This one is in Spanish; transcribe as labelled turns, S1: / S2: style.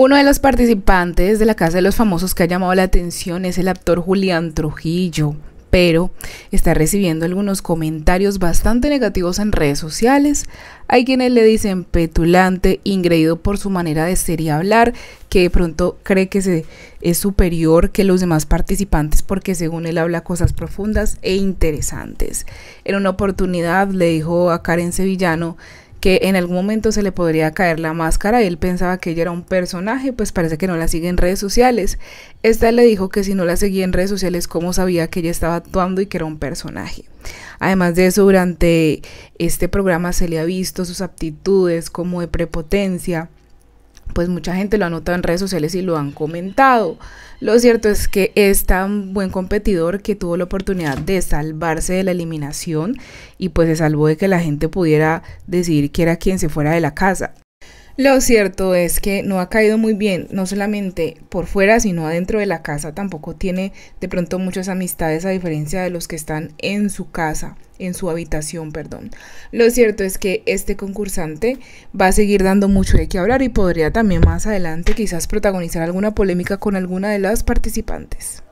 S1: Uno de los participantes de la Casa de los Famosos que ha llamado la atención es el actor Julián Trujillo, pero está recibiendo algunos comentarios bastante negativos en redes sociales. Hay quienes le dicen petulante, ingreído por su manera de ser y hablar, que de pronto cree que se es superior que los demás participantes porque según él habla cosas profundas e interesantes. En una oportunidad le dijo a Karen Sevillano que en algún momento se le podría caer la máscara. Él pensaba que ella era un personaje, pues parece que no la sigue en redes sociales. Esta le dijo que si no la seguía en redes sociales, ¿cómo sabía que ella estaba actuando y que era un personaje? Además de eso, durante este programa se le ha visto sus aptitudes como de prepotencia pues mucha gente lo ha notado en redes sociales y lo han comentado. Lo cierto es que es tan buen competidor que tuvo la oportunidad de salvarse de la eliminación y pues se salvó de que la gente pudiera decidir que era quien se fuera de la casa. Lo cierto es que no ha caído muy bien, no solamente por fuera, sino adentro de la casa. Tampoco tiene de pronto muchas amistades a diferencia de los que están en su casa, en su habitación, perdón. Lo cierto es que este concursante va a seguir dando mucho de qué hablar y podría también más adelante quizás protagonizar alguna polémica con alguna de las participantes.